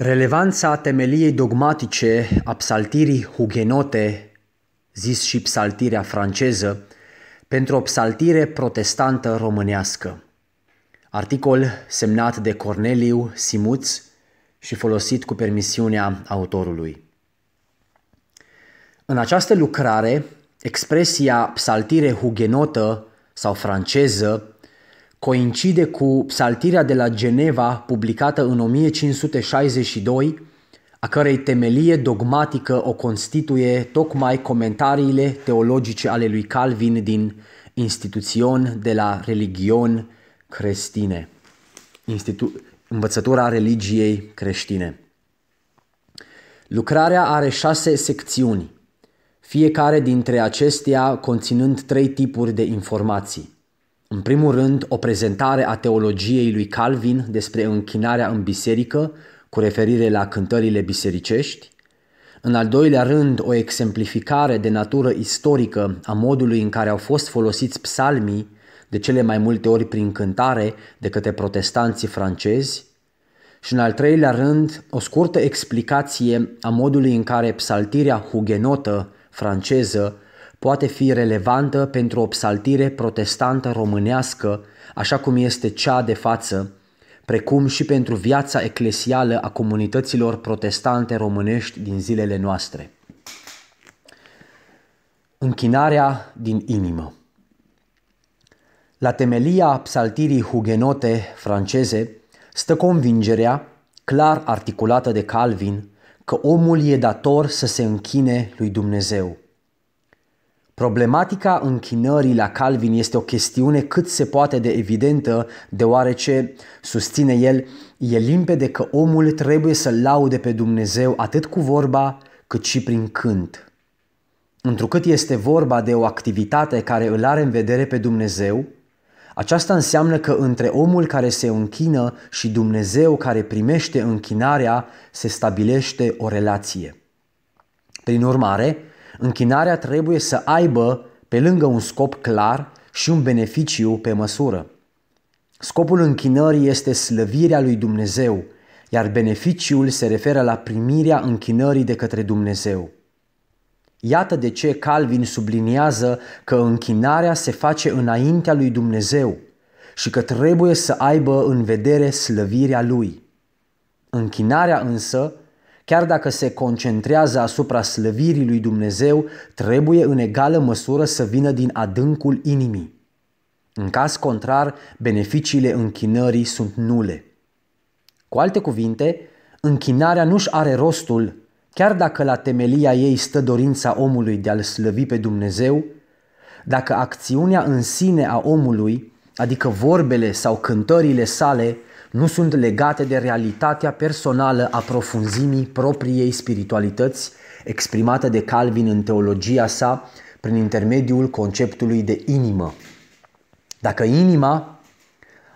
Relevanța temeliei dogmatice a psaltirii hugenote, zis și psaltirea franceză, pentru o psaltire protestantă românească. Articol semnat de Corneliu Simuț și folosit cu permisiunea autorului. În această lucrare, expresia psaltire hugenotă sau franceză coincide cu psaltirea de la Geneva publicată în 1562, a cărei temelie dogmatică o constituie tocmai comentariile teologice ale lui Calvin din Instituțion de la Religion Creștine, Institu- învățătura religiei creștine. Lucrarea are șase secțiuni, fiecare dintre acestea conținând trei tipuri de informații. În primul rând, o prezentare a teologiei lui Calvin despre închinarea în biserică, cu referire la cântările bisericești. În al doilea rând, o exemplificare de natură istorică a modului în care au fost folosiți psalmii, de cele mai multe ori prin cântare, de către protestanții francezi. Și în al treilea rând, o scurtă explicație a modului în care psaltirea hugenotă franceză poate fi relevantă pentru o psaltire protestantă românească, așa cum este cea de față, precum și pentru viața eclesială a comunităților protestante românești din zilele noastre. Închinarea din inimă La temelia psaltirii hugenote franceze stă convingerea, clar articulată de Calvin, că omul e dator să se închine lui Dumnezeu – Problematica închinării la Calvin este o chestiune cât se poate de evidentă, deoarece, susține el, e limpede că omul trebuie să laude pe Dumnezeu atât cu vorba cât și prin cânt. Întrucât este vorba de o activitate care îl are în vedere pe Dumnezeu, aceasta înseamnă că între omul care se închină și Dumnezeu care primește închinarea se stabilește o relație. Prin urmare, Închinarea trebuie să aibă, pe lângă un scop clar, și un beneficiu pe măsură. Scopul închinării este slăvirea lui Dumnezeu, iar beneficiul se referă la primirea închinării de către Dumnezeu. Iată de ce Calvin subliniază că închinarea se face înaintea lui Dumnezeu și că trebuie să aibă în vedere slăvirea lui. Închinarea însă Chiar dacă se concentrează asupra slăvirii lui Dumnezeu, trebuie în egală măsură să vină din adâncul inimii. În caz contrar, beneficiile închinării sunt nule. Cu alte cuvinte, închinarea nu-și are rostul, chiar dacă la temelia ei stă dorința omului de a-L slăvi pe Dumnezeu, dacă acțiunea în sine a omului, adică vorbele sau cântările sale, nu sunt legate de realitatea personală a profunzimii propriei spiritualități exprimată de Calvin în teologia sa prin intermediul conceptului de inimă. Dacă inima,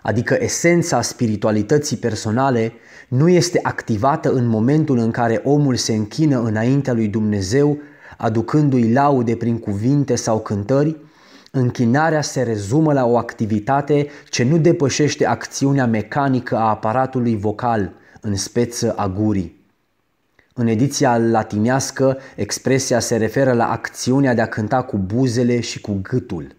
adică esența spiritualității personale, nu este activată în momentul în care omul se închină înaintea lui Dumnezeu, aducându-i laude prin cuvinte sau cântări, Închinarea se rezumă la o activitate ce nu depășește acțiunea mecanică a aparatului vocal, în speță a gurii. În ediția latinească, expresia se referă la acțiunea de a cânta cu buzele și cu gâtul,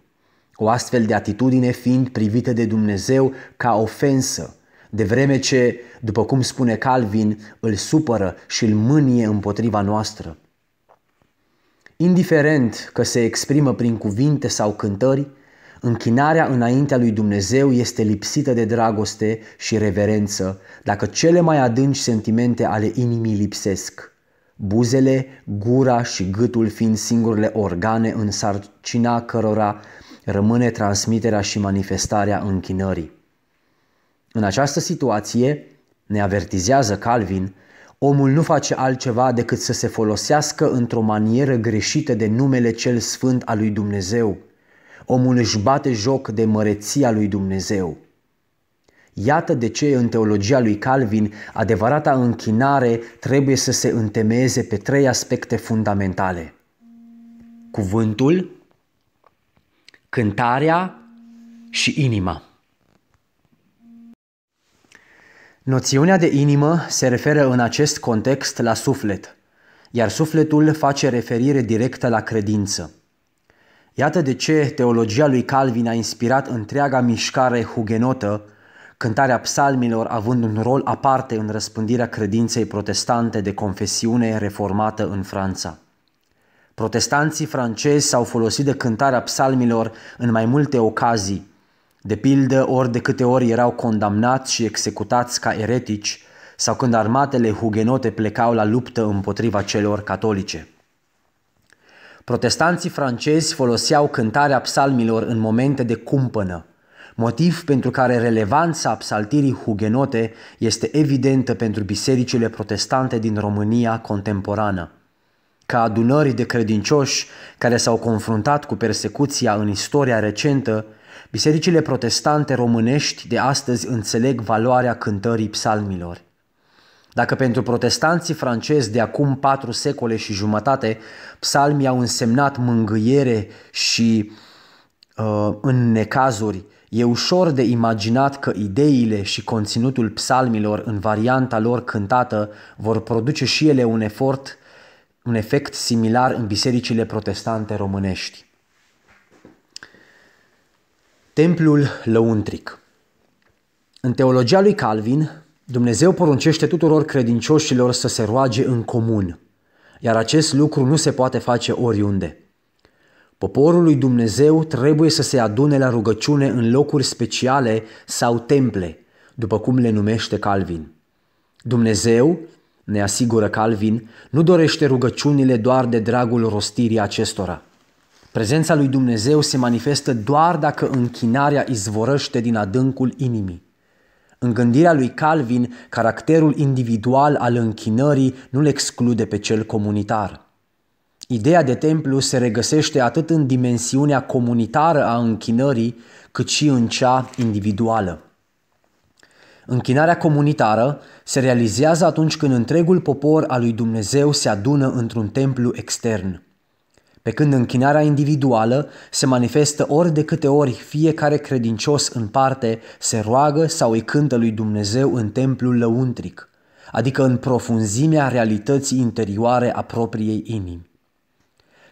o astfel de atitudine fiind privită de Dumnezeu ca ofensă, de vreme ce, după cum spune Calvin, îl supără și îl mânie împotriva noastră. Indiferent că se exprimă prin cuvinte sau cântări, închinarea înaintea lui Dumnezeu este lipsită de dragoste și reverență dacă cele mai adânci sentimente ale inimii lipsesc. Buzele, gura și gâtul fiind singurele organe în sarcina cărora rămâne transmiterea și manifestarea închinării. În această situație, ne avertizează Calvin, Omul nu face altceva decât să se folosească într-o manieră greșită de numele cel sfânt al lui Dumnezeu. Omul își bate joc de măreția lui Dumnezeu. Iată de ce în teologia lui Calvin adevărata închinare trebuie să se întemeieze pe trei aspecte fundamentale. Cuvântul, cântarea și inima. Noțiunea de inimă se referă în acest context la suflet, iar sufletul face referire directă la credință. Iată de ce teologia lui Calvin a inspirat întreaga mișcare hugenotă, cântarea psalmilor având un rol aparte în răspândirea credinței protestante de confesiune reformată în Franța. Protestanții francezi s-au folosit de cântarea psalmilor în mai multe ocazii, de pildă, ori de câte ori erau condamnați și executați ca eretici, sau când armatele hugenote plecau la luptă împotriva celor catolice. Protestanții francezi foloseau cântarea psalmilor în momente de cumpănă, motiv pentru care relevanța psaltirii hugenote este evidentă pentru bisericile protestante din România contemporană. Ca adunări de credincioși care s-au confruntat cu persecuția în istoria recentă, Bisericile protestante românești de astăzi înțeleg valoarea cântării psalmilor. Dacă pentru protestanții francezi de acum patru secole și jumătate psalmii au însemnat mângâiere și uh, în necazuri, e ușor de imaginat că ideile și conținutul psalmilor în varianta lor cântată vor produce și ele un efort, un efect similar în bisericile protestante românești. Templul lăuntric În teologia lui Calvin, Dumnezeu poruncește tuturor credincioșilor să se roage în comun, iar acest lucru nu se poate face oriunde. Poporul lui Dumnezeu trebuie să se adune la rugăciune în locuri speciale sau temple, după cum le numește Calvin. Dumnezeu, ne asigură Calvin, nu dorește rugăciunile doar de dragul rostirii acestora – Prezența lui Dumnezeu se manifestă doar dacă închinarea izvorăște din adâncul inimii. În gândirea lui Calvin, caracterul individual al închinării nu le exclude pe cel comunitar. Ideea de templu se regăsește atât în dimensiunea comunitară a închinării, cât și în cea individuală. Închinarea comunitară se realizează atunci când întregul popor al lui Dumnezeu se adună într-un templu extern – pe când închinarea individuală se manifestă ori de câte ori fiecare credincios în parte se roagă sau îi cântă lui Dumnezeu în templul lăuntric, adică în profunzimea realității interioare a propriei inimi.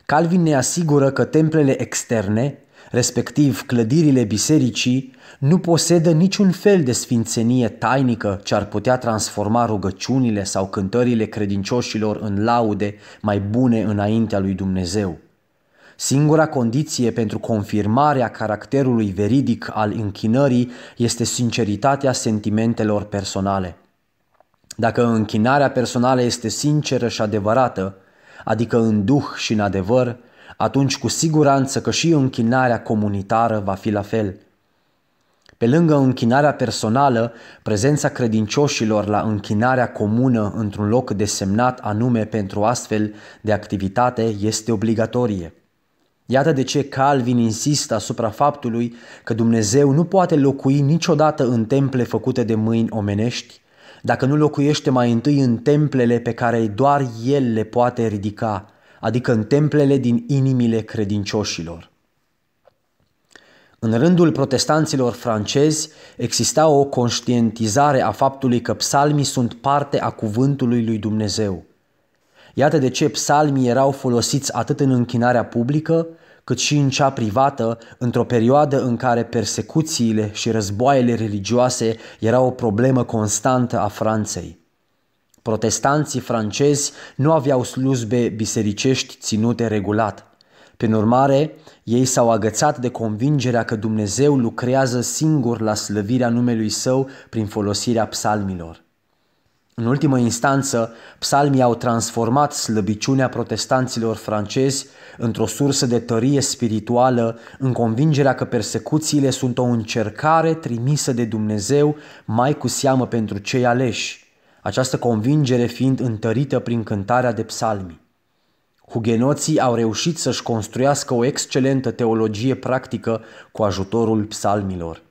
Calvin ne asigură că templele externe, respectiv clădirile bisericii, nu posedă niciun fel de sfințenie tainică ce ar putea transforma rugăciunile sau cântările credincioșilor în laude mai bune înaintea lui Dumnezeu. Singura condiție pentru confirmarea caracterului veridic al închinării este sinceritatea sentimentelor personale. Dacă închinarea personală este sinceră și adevărată, adică în duh și în adevăr, atunci cu siguranță că și închinarea comunitară va fi la fel. Pe lângă închinarea personală, prezența credincioșilor la închinarea comună într-un loc desemnat anume pentru astfel de activitate este obligatorie. Iată de ce Calvin insistă asupra faptului că Dumnezeu nu poate locui niciodată în temple făcute de mâini omenești, dacă nu locuiește mai întâi în templele pe care doar El le poate ridica, adică în templele din inimile credincioșilor. În rândul protestanților francezi exista o conștientizare a faptului că psalmii sunt parte a cuvântului lui Dumnezeu – Iată de ce psalmii erau folosiți atât în închinarea publică, cât și în cea privată, într-o perioadă în care persecuțiile și războaiele religioase erau o problemă constantă a Franței. Protestanții francezi nu aveau slujbe bisericești ținute regulat. Prin urmare, ei s-au agățat de convingerea că Dumnezeu lucrează singur la slăvirea numelui său prin folosirea psalmilor. În ultimă instanță, psalmii au transformat slăbiciunea protestanților francezi într-o sursă de tărie spirituală, în convingerea că persecuțiile sunt o încercare trimisă de Dumnezeu mai cu seamă pentru cei aleși, această convingere fiind întărită prin cântarea de psalmi. Hugenoții au reușit să-și construiască o excelentă teologie practică cu ajutorul psalmilor.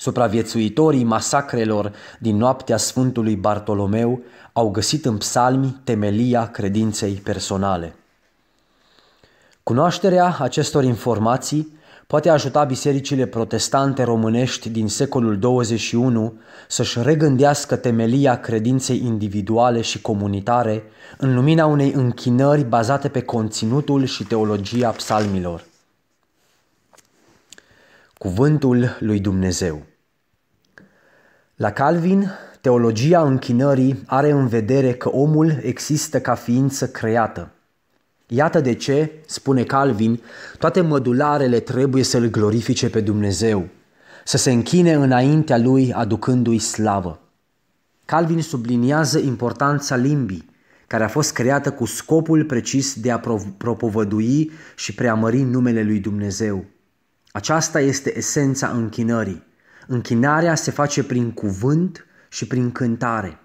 Supraviețuitorii masacrelor din noaptea Sfântului Bartolomeu au găsit în psalmi temelia credinței personale. Cunoașterea acestor informații poate ajuta bisericile protestante românești din secolul 21 să-și regândească temelia credinței individuale și comunitare în lumina unei închinări bazate pe conținutul și teologia psalmilor. Cuvântul lui Dumnezeu. La Calvin, teologia închinării are în vedere că omul există ca ființă creată. Iată de ce, spune Calvin, toate mădularele trebuie să-L glorifice pe Dumnezeu, să se închine înaintea Lui aducându-i slavă. Calvin subliniază importanța limbii, care a fost creată cu scopul precis de a propovădui și preamări numele lui Dumnezeu. Aceasta este esența închinării. Închinarea se face prin cuvânt și prin cântare.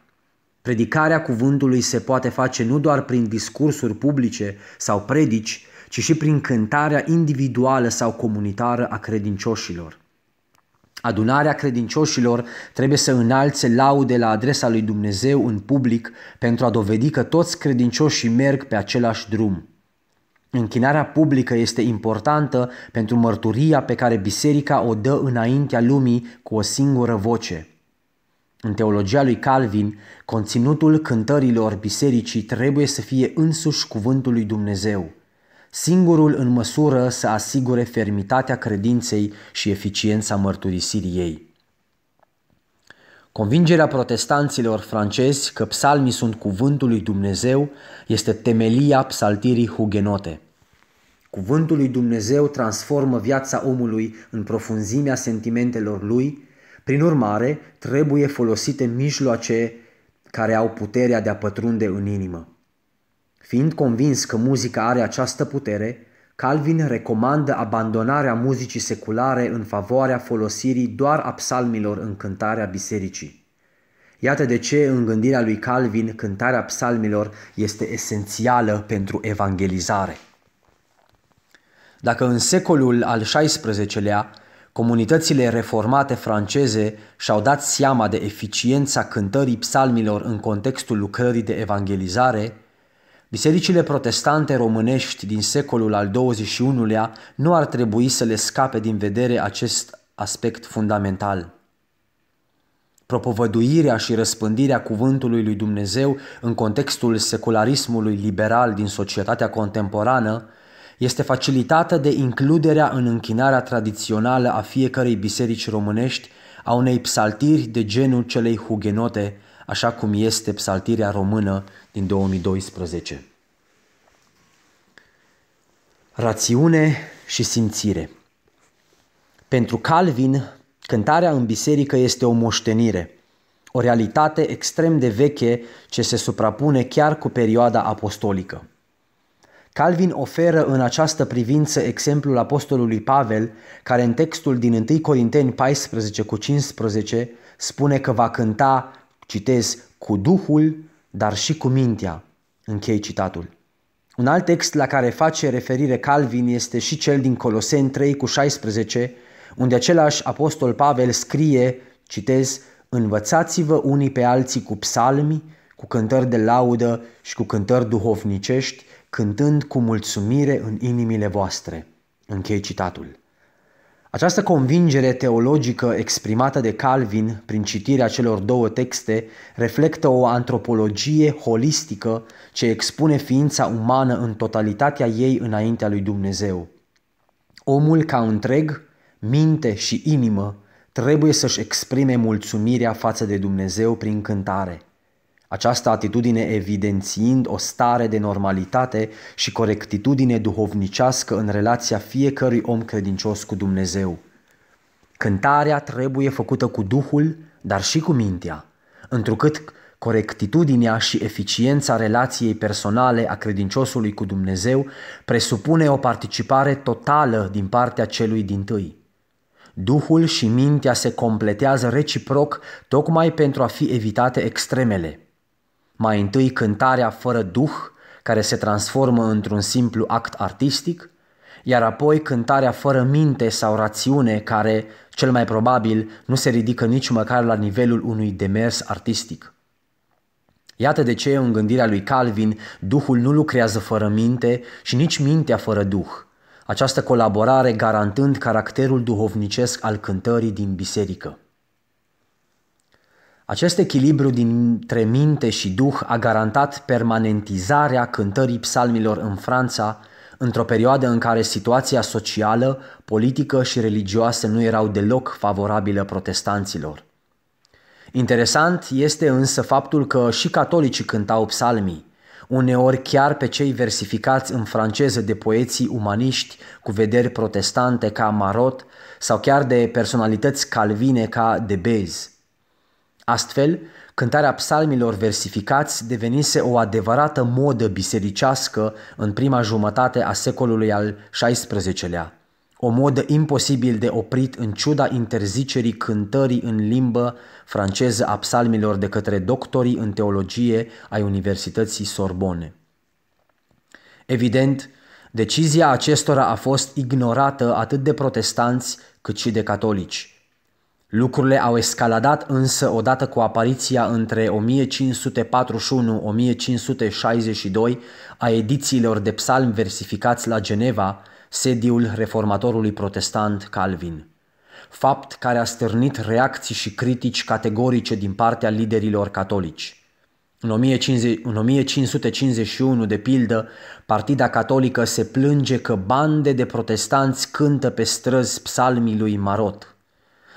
Predicarea cuvântului se poate face nu doar prin discursuri publice sau predici, ci și prin cântarea individuală sau comunitară a credincioșilor. Adunarea credincioșilor trebuie să înalțe laude la adresa lui Dumnezeu în public pentru a dovedi că toți credincioșii merg pe același drum. Închinarea publică este importantă pentru mărturia pe care biserica o dă înaintea lumii cu o singură voce. În teologia lui Calvin, conținutul cântărilor bisericii trebuie să fie însuși cuvântul lui Dumnezeu, singurul în măsură să asigure fermitatea credinței și eficiența mărturisirii ei. Convingerea protestanților francezi că psalmii sunt cuvântul lui Dumnezeu este temelia psaltirii hugenote. Cuvântul lui Dumnezeu transformă viața omului în profunzimea sentimentelor lui, prin urmare trebuie folosite mijloace care au puterea de a pătrunde în inimă. Fiind convins că muzica are această putere, Calvin recomandă abandonarea muzicii seculare în favoarea folosirii doar a psalmilor în cântarea bisericii. Iată de ce, în gândirea lui Calvin, cântarea psalmilor este esențială pentru evangelizare. Dacă în secolul al XVI-lea comunitățile reformate franceze și-au dat seama de eficiența cântării psalmilor în contextul lucrării de evangelizare, Bisericile protestante românești din secolul al XXI-lea nu ar trebui să le scape din vedere acest aspect fundamental. Propovăduirea și răspândirea cuvântului lui Dumnezeu în contextul secularismului liberal din societatea contemporană este facilitată de includerea în închinarea tradițională a fiecărei biserici românești a unei psaltiri de genul celei hugenote, așa cum este psaltirea română din 2012. Rațiune și simțire Pentru Calvin, cântarea în biserică este o moștenire, o realitate extrem de veche ce se suprapune chiar cu perioada apostolică. Calvin oferă în această privință exemplul apostolului Pavel, care în textul din 1 Corinteni 14 cu 15 spune că va cânta Citez cu Duhul, dar și cu mintea. Închei citatul. Un alt text la care face referire Calvin este și cel din Coloseni 3 cu 16, unde același apostol Pavel scrie, citez, Învățați-vă unii pe alții cu psalmi, cu cântări de laudă și cu cântări duhovnicești, cântând cu mulțumire în inimile voastre. Închei citatul. Această convingere teologică exprimată de Calvin prin citirea celor două texte reflectă o antropologie holistică ce expune ființa umană în totalitatea ei înaintea lui Dumnezeu. Omul ca întreg, minte și inimă, trebuie să-și exprime mulțumirea față de Dumnezeu prin cântare această atitudine evidențiind o stare de normalitate și corectitudine duhovnicească în relația fiecărui om credincios cu Dumnezeu. Cântarea trebuie făcută cu Duhul, dar și cu mintea, întrucât corectitudinea și eficiența relației personale a credinciosului cu Dumnezeu presupune o participare totală din partea celui din tâi. Duhul și mintea se completează reciproc tocmai pentru a fi evitate extremele mai întâi cântarea fără duh, care se transformă într-un simplu act artistic, iar apoi cântarea fără minte sau rațiune, care, cel mai probabil, nu se ridică nici măcar la nivelul unui demers artistic. Iată de ce, în gândirea lui Calvin, Duhul nu lucrează fără minte și nici mintea fără Duh, această colaborare garantând caracterul duhovnicesc al cântării din biserică. Acest echilibru dintre minte și duh a garantat permanentizarea cântării psalmilor în Franța, într-o perioadă în care situația socială, politică și religioasă nu erau deloc favorabile protestanților. Interesant este însă faptul că și catolicii cântau psalmii, uneori chiar pe cei versificați în franceză de poeții umaniști cu vederi protestante ca Marot sau chiar de personalități calvine ca Debez. Astfel, cântarea psalmilor versificați devenise o adevărată modă bisericească în prima jumătate a secolului al XVI-lea, o modă imposibil de oprit în ciuda interzicerii cântării în limbă franceză a psalmilor de către doctorii în teologie ai Universității Sorbonne. Evident, decizia acestora a fost ignorată atât de protestanți cât și de catolici – Lucrurile au escaladat însă odată cu apariția între 1541-1562 a edițiilor de psalmi versificați la Geneva, sediul reformatorului protestant Calvin. Fapt care a stârnit reacții și critici categorice din partea liderilor catolici. În 1551, de pildă, Partida Catolică se plânge că bande de protestanți cântă pe străzi psalmii lui Marot –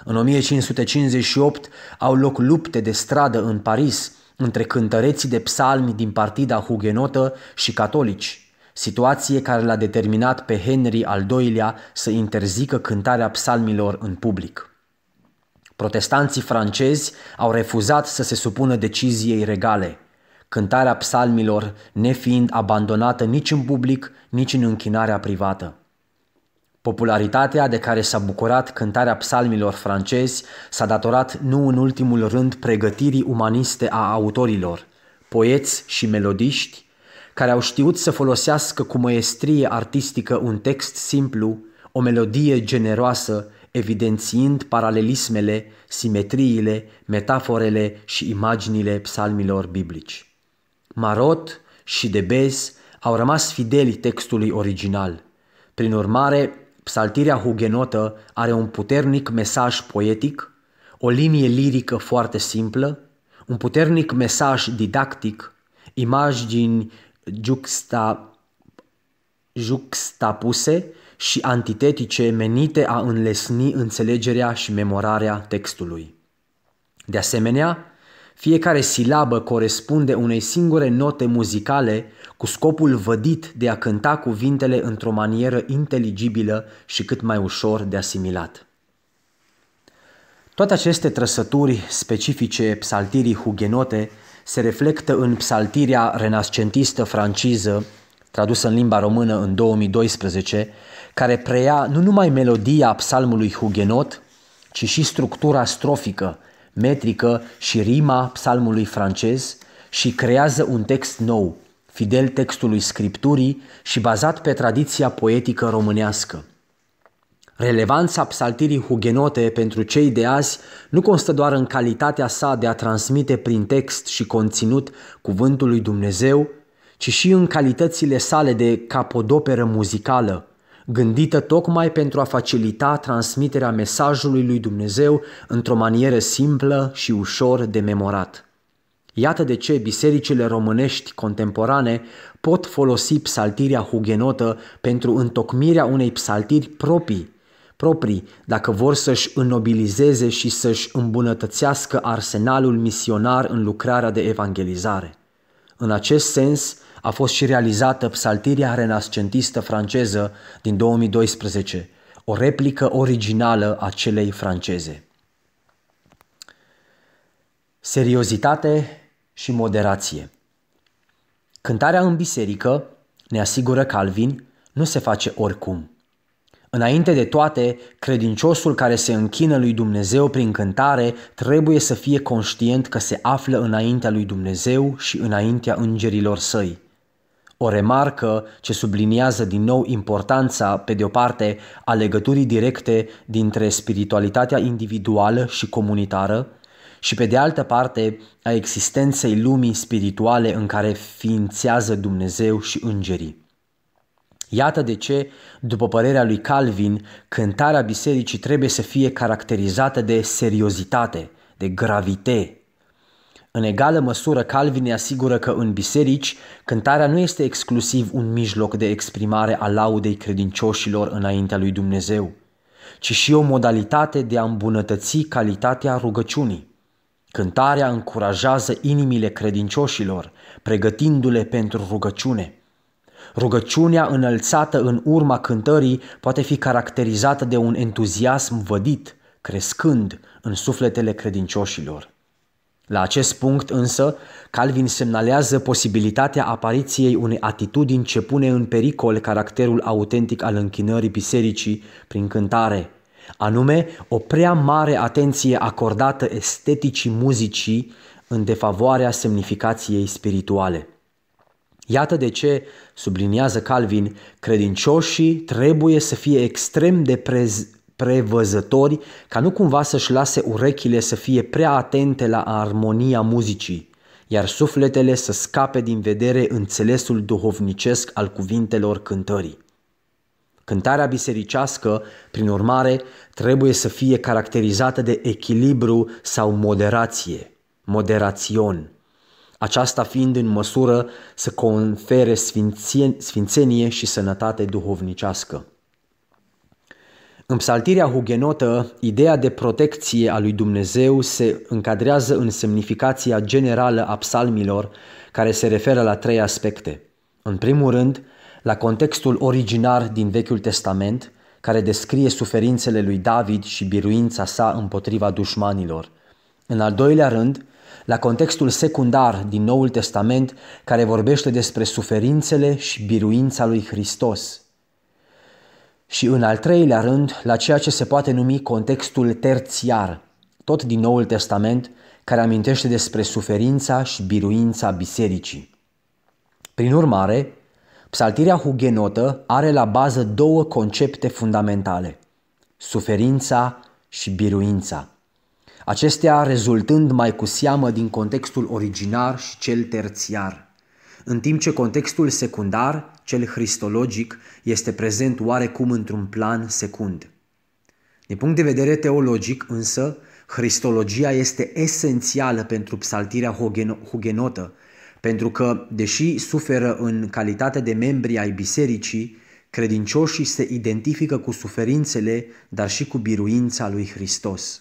în 1558 au loc lupte de stradă în Paris între cântăreții de psalmi din partida hugenotă și catolici, situație care l-a determinat pe Henry al II-lea să interzică cântarea psalmilor în public. Protestanții francezi au refuzat să se supună deciziei regale, cântarea psalmilor nefiind abandonată nici în public, nici în închinarea privată. Popularitatea de care s-a bucurat cântarea psalmilor francezi s-a datorat nu în ultimul rând pregătirii umaniste a autorilor, poeți și melodiști, care au știut să folosească cu măestrie artistică un text simplu, o melodie generoasă, evidențiind paralelismele, simetriile, metaforele și imaginile psalmilor biblici. Marot și Debes au rămas fideli textului original. Prin urmare, Psaltirea hugenotă are un puternic mesaj poetic, o linie lirică foarte simplă, un puternic mesaj didactic, imagini juxta, juxtapuse și antitetice menite a înlesni înțelegerea și memorarea textului. De asemenea, fiecare silabă corespunde unei singure note muzicale cu scopul vădit de a cânta cuvintele într-o manieră inteligibilă și cât mai ușor de asimilat. Toate aceste trăsături specifice psaltirii hugenote se reflectă în psaltiria renascentistă franciză, tradusă în limba română în 2012, care preia nu numai melodia psalmului hugenot, ci și structura strofică, metrică și rima psalmului francez și creează un text nou, fidel textului scripturii și bazat pe tradiția poetică românească. Relevanța psaltirii hugenote pentru cei de azi nu constă doar în calitatea sa de a transmite prin text și conținut cuvântul lui Dumnezeu, ci și în calitățile sale de capodoperă muzicală, gândită tocmai pentru a facilita transmiterea mesajului lui Dumnezeu într-o manieră simplă și ușor de memorat. Iată de ce bisericile românești contemporane pot folosi psaltirea hugenotă pentru întocmirea unei psaltiri proprii, proprii dacă vor să-și înnobilizeze și să-și îmbunătățească arsenalul misionar în lucrarea de evangelizare. În acest sens, a fost și realizată psaltiria renascentistă franceză din 2012, o replică originală a celei franceze. Seriozitate și moderație Cântarea în biserică, ne asigură Calvin, nu se face oricum. Înainte de toate, credinciosul care se închină lui Dumnezeu prin cântare trebuie să fie conștient că se află înaintea lui Dumnezeu și înaintea îngerilor săi – o remarcă ce subliniază din nou importanța, pe de o parte, a legăturii directe dintre spiritualitatea individuală și comunitară și, pe de altă parte, a existenței lumii spirituale în care ființează Dumnezeu și îngerii. Iată de ce, după părerea lui Calvin, cântarea bisericii trebuie să fie caracterizată de seriozitate, de gravitate. În egală măsură, Calvin ne asigură că în biserici, cântarea nu este exclusiv un mijloc de exprimare a laudei credincioșilor înaintea lui Dumnezeu, ci și o modalitate de a îmbunătăți calitatea rugăciunii. Cântarea încurajează inimile credincioșilor, pregătindu-le pentru rugăciune. Rugăciunea înălțată în urma cântării poate fi caracterizată de un entuziasm vădit, crescând în sufletele credincioșilor. La acest punct însă, Calvin semnalează posibilitatea apariției unei atitudini ce pune în pericol caracterul autentic al închinării bisericii prin cântare, anume o prea mare atenție acordată esteticii muzicii în defavoarea semnificației spirituale. Iată de ce, subliniază Calvin, credincioșii trebuie să fie extrem de prez- prevăzători ca nu cumva să-și lase urechile să fie prea atente la armonia muzicii, iar sufletele să scape din vedere înțelesul duhovnicesc al cuvintelor cântării. Cântarea bisericească, prin urmare, trebuie să fie caracterizată de echilibru sau moderație, moderațion, aceasta fiind în măsură să confere sfințenie și sănătate duhovnicească. În psaltirea hugenotă, ideea de protecție a lui Dumnezeu se încadrează în semnificația generală a psalmilor, care se referă la trei aspecte. În primul rând, la contextul originar din Vechiul Testament, care descrie suferințele lui David și biruința sa împotriva dușmanilor. În al doilea rând, la contextul secundar din Noul Testament, care vorbește despre suferințele și biruința lui Hristos – și în al treilea rând, la ceea ce se poate numi contextul terțiar, tot din Noul Testament, care amintește despre suferința și biruința bisericii. Prin urmare, psaltirea hugenotă are la bază două concepte fundamentale, suferința și biruința, acestea rezultând mai cu seamă din contextul originar și cel terțiar în timp ce contextul secundar, cel cristologic, este prezent oarecum într-un plan secund. Din punct de vedere teologic, însă, Cristologia este esențială pentru psaltirea hugenotă, pentru că, deși suferă în calitate de membri ai bisericii, credincioșii se identifică cu suferințele, dar și cu biruința lui Hristos.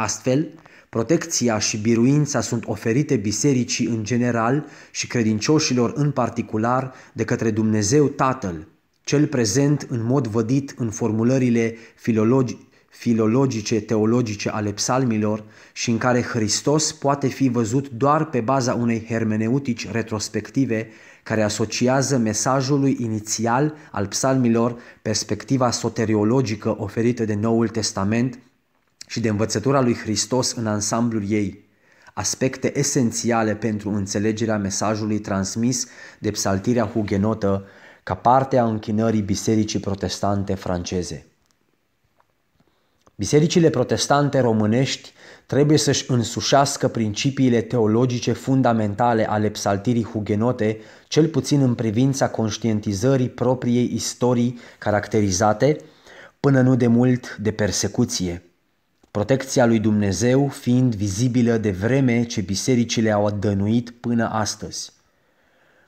Astfel, protecția și biruința sunt oferite bisericii în general și credincioșilor în particular de către Dumnezeu Tatăl, cel prezent în mod vădit în formulările filologi- filologice teologice ale psalmilor și în care Hristos poate fi văzut doar pe baza unei hermeneutici retrospective care asociază mesajului inițial al psalmilor perspectiva soteriologică oferită de Noul Testament și de învățătura lui Hristos în ansamblul ei, aspecte esențiale pentru înțelegerea mesajului transmis de psaltirea hugenotă ca parte a închinării bisericii protestante franceze. Bisericile protestante românești trebuie să-și însușească principiile teologice fundamentale ale psaltirii hugenote, cel puțin în privința conștientizării propriei istorii caracterizate, până nu de mult de persecuție protecția lui Dumnezeu fiind vizibilă de vreme ce bisericile au dănuit până astăzi.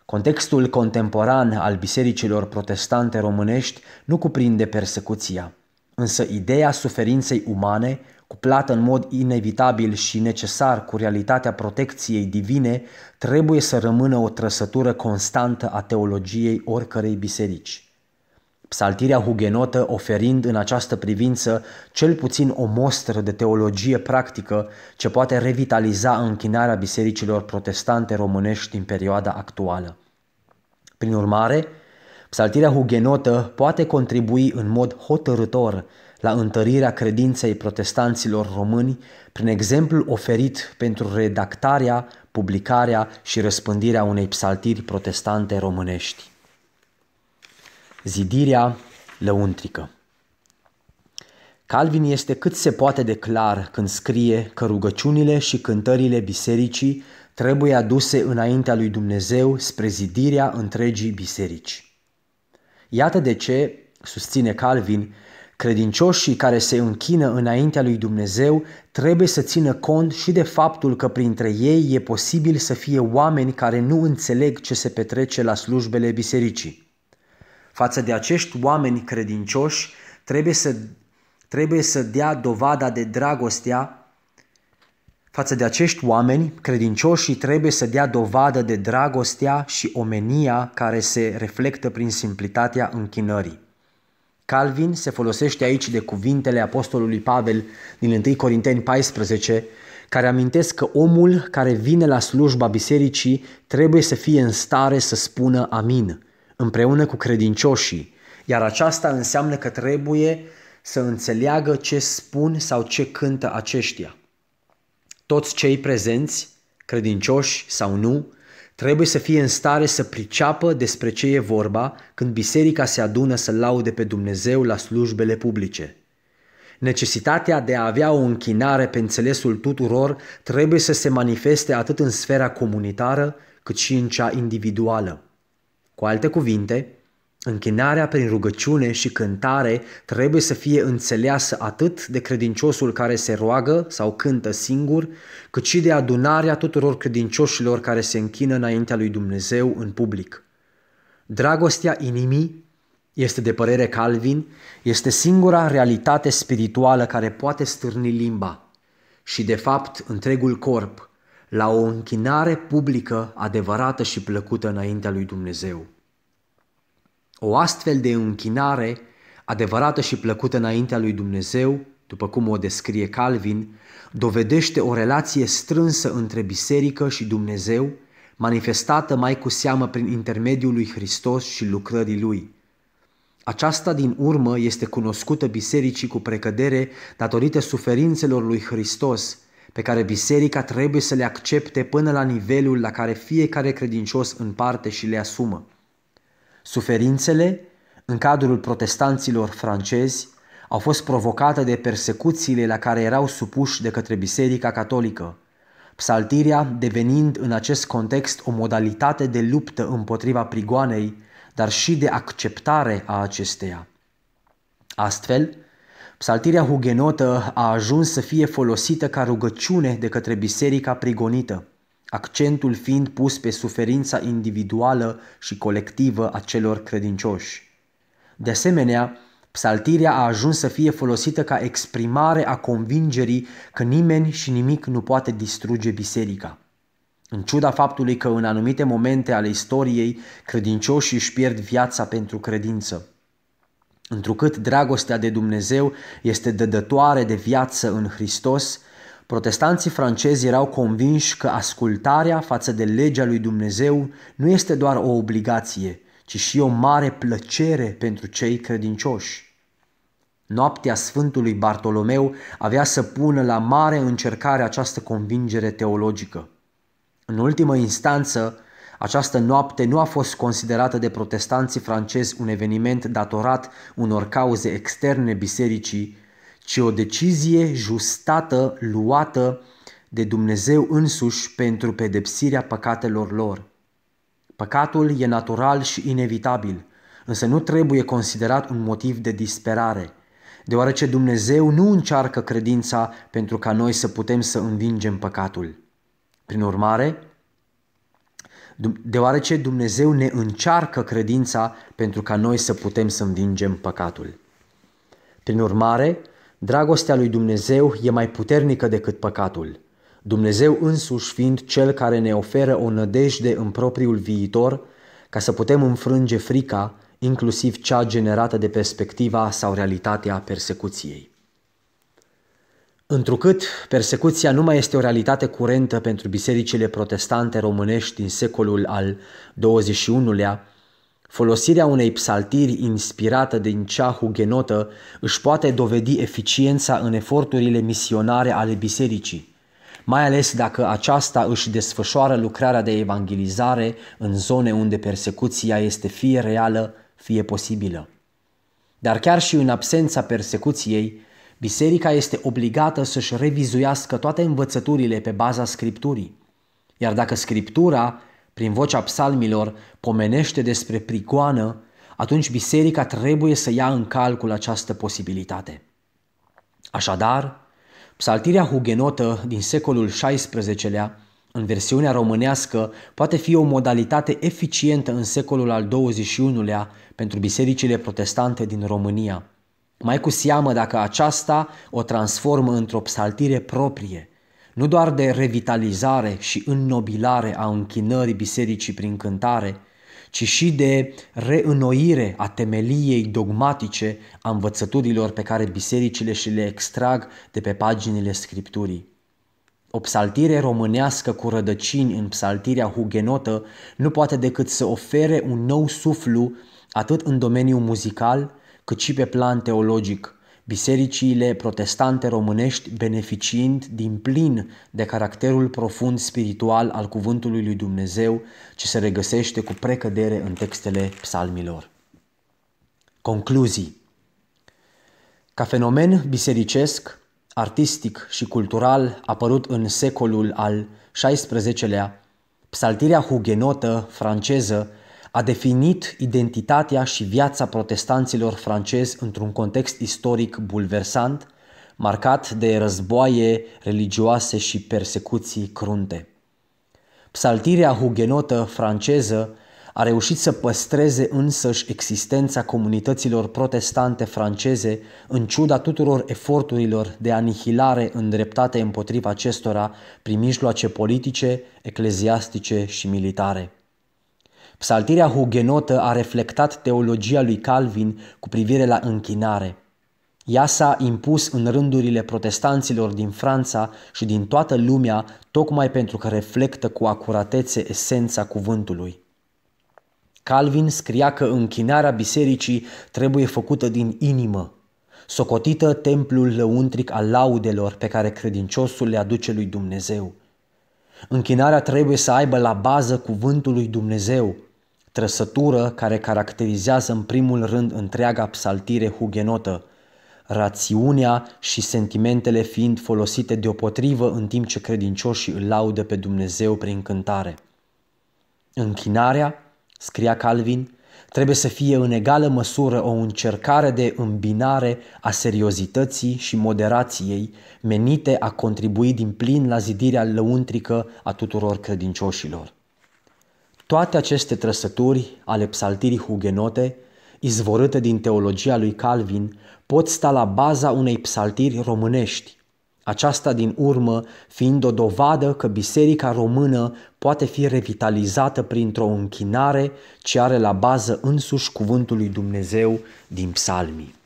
Contextul contemporan al bisericilor protestante românești nu cuprinde persecuția, însă ideea suferinței umane, cuplată în mod inevitabil și necesar cu realitatea protecției divine, trebuie să rămână o trăsătură constantă a teologiei oricărei biserici. Psaltirea hugenotă oferind în această privință cel puțin o mostră de teologie practică ce poate revitaliza închinarea bisericilor protestante românești din perioada actuală. Prin urmare, psaltirea hugenotă poate contribui în mod hotărător la întărirea credinței protestanților români prin exemplu oferit pentru redactarea, publicarea și răspândirea unei psaltiri protestante românești. Zidirea lăuntrică Calvin este cât se poate de clar când scrie că rugăciunile și cântările bisericii trebuie aduse înaintea lui Dumnezeu spre zidirea întregii biserici. Iată de ce, susține Calvin, credincioșii care se închină înaintea lui Dumnezeu trebuie să țină cont și de faptul că printre ei e posibil să fie oameni care nu înțeleg ce se petrece la slujbele bisericii. Față de acești oameni credincioși, trebuie să, trebuie să dea dovada de dragostea Față de acești oameni, credincioșii trebuie să dea dovadă de dragostea și omenia care se reflectă prin simplitatea închinării. Calvin se folosește aici de cuvintele apostolului Pavel din 1 Corinteni 14, care amintesc că omul care vine la slujba bisericii trebuie să fie în stare să spună amin, împreună cu credincioșii, iar aceasta înseamnă că trebuie să înțeleagă ce spun sau ce cântă aceștia. Toți cei prezenți, credincioși sau nu, trebuie să fie în stare să priceapă despre ce e vorba când biserica se adună să laude pe Dumnezeu la slujbele publice. Necesitatea de a avea o închinare pe înțelesul tuturor trebuie să se manifeste atât în sfera comunitară cât și în cea individuală. Cu alte cuvinte, închinarea prin rugăciune și cântare trebuie să fie înțeleasă atât de credinciosul care se roagă sau cântă singur, cât și de adunarea tuturor credincioșilor care se închină înaintea lui Dumnezeu în public. Dragostea inimii este de părere Calvin, este singura realitate spirituală care poate stârni limba și, de fapt, întregul corp, la o închinare publică adevărată și plăcută înaintea lui Dumnezeu. O astfel de închinare adevărată și plăcută înaintea lui Dumnezeu, după cum o descrie Calvin, dovedește o relație strânsă între biserică și Dumnezeu, manifestată mai cu seamă prin intermediul lui Hristos și lucrării lui. Aceasta din urmă este cunoscută bisericii cu precădere datorită suferințelor lui Hristos – pe care biserica trebuie să le accepte până la nivelul la care fiecare credincios în parte și le asumă. Suferințele, în cadrul protestanților francezi, au fost provocate de persecuțiile la care erau supuși de către Biserica Catolică, psaltiria devenind în acest context o modalitate de luptă împotriva prigoanei, dar și de acceptare a acesteia. Astfel, Psaltirea hugenotă a ajuns să fie folosită ca rugăciune de către biserica prigonită, accentul fiind pus pe suferința individuală și colectivă a celor credincioși. De asemenea, psaltirea a ajuns să fie folosită ca exprimare a convingerii că nimeni și nimic nu poate distruge biserica. În ciuda faptului că în anumite momente ale istoriei, credincioșii își pierd viața pentru credință. Întrucât dragostea de Dumnezeu este dădătoare de viață în Hristos, protestanții francezi erau convinși că ascultarea față de legea lui Dumnezeu nu este doar o obligație, ci și o mare plăcere pentru cei credincioși. Noaptea Sfântului Bartolomeu avea să pună la mare încercare această convingere teologică. În ultimă instanță, această noapte nu a fost considerată de protestanții francezi un eveniment datorat unor cauze externe bisericii, ci o decizie justată luată de Dumnezeu însuși pentru pedepsirea păcatelor lor. Păcatul e natural și inevitabil, însă nu trebuie considerat un motiv de disperare, deoarece Dumnezeu nu încearcă credința pentru ca noi să putem să învingem păcatul. Prin urmare, deoarece Dumnezeu ne încearcă credința pentru ca noi să putem să învingem păcatul. Prin urmare, dragostea lui Dumnezeu e mai puternică decât păcatul. Dumnezeu însuși fiind cel care ne oferă o nădejde în propriul viitor, ca să putem înfrânge frica, inclusiv cea generată de perspectiva sau realitatea persecuției. Întrucât persecuția nu mai este o realitate curentă pentru bisericile protestante românești din secolul al XXI-lea, folosirea unei psaltiri inspirată din cea hugenotă își poate dovedi eficiența în eforturile misionare ale bisericii, mai ales dacă aceasta își desfășoară lucrarea de evangelizare în zone unde persecuția este fie reală, fie posibilă. Dar chiar și în absența persecuției, Biserica este obligată să-și revizuiască toate învățăturile pe baza Scripturii. Iar dacă Scriptura, prin vocea psalmilor, pomenește despre pricoană, atunci biserica trebuie să ia în calcul această posibilitate. Așadar, psaltirea hugenotă din secolul XVI-lea, în versiunea românească, poate fi o modalitate eficientă în secolul al XXI-lea pentru bisericile protestante din România – mai cu seamă dacă aceasta o transformă într-o psaltire proprie, nu doar de revitalizare și înnobilare a închinării bisericii prin cântare, ci și de reînnoire a temeliei dogmatice a învățăturilor pe care bisericile și le extrag de pe paginile Scripturii. O psaltire românească cu rădăcini în psaltirea hugenotă nu poate decât să ofere un nou suflu atât în domeniul muzical, cât și pe plan teologic, bisericiile protestante românești beneficiind din plin de caracterul profund spiritual al cuvântului lui Dumnezeu ce se regăsește cu precădere în textele psalmilor. Concluzii Ca fenomen bisericesc, artistic și cultural apărut în secolul al XVI-lea, psaltirea hugenotă franceză a definit identitatea și viața protestanților francezi într-un context istoric bulversant, marcat de războaie religioase și persecuții crunte. Psaltirea hugenotă franceză a reușit să păstreze însăși existența comunităților protestante franceze în ciuda tuturor eforturilor de anihilare îndreptate împotriva acestora prin mijloace politice, ecleziastice și militare. Psaltirea hugenotă a reflectat teologia lui Calvin cu privire la închinare. Ea s-a impus în rândurile protestanților din Franța și din toată lumea tocmai pentru că reflectă cu acuratețe esența cuvântului. Calvin scria că închinarea bisericii trebuie făcută din inimă, socotită templul lăuntric al laudelor pe care credinciosul le aduce lui Dumnezeu. Închinarea trebuie să aibă la bază cuvântul lui Dumnezeu, trăsătură care caracterizează în primul rând întreaga psaltire hugenotă, rațiunea și sentimentele fiind folosite deopotrivă în timp ce credincioșii îl laudă pe Dumnezeu prin cântare. Închinarea, scria Calvin, trebuie să fie în egală măsură o încercare de îmbinare a seriozității și moderației menite a contribui din plin la zidirea lăuntrică a tuturor credincioșilor. Toate aceste trăsături ale psaltirii hugenote, izvorâte din teologia lui Calvin, pot sta la baza unei psaltiri românești, aceasta din urmă fiind o dovadă că biserica română poate fi revitalizată printr-o închinare ce are la bază însuși cuvântul lui Dumnezeu din psalmii.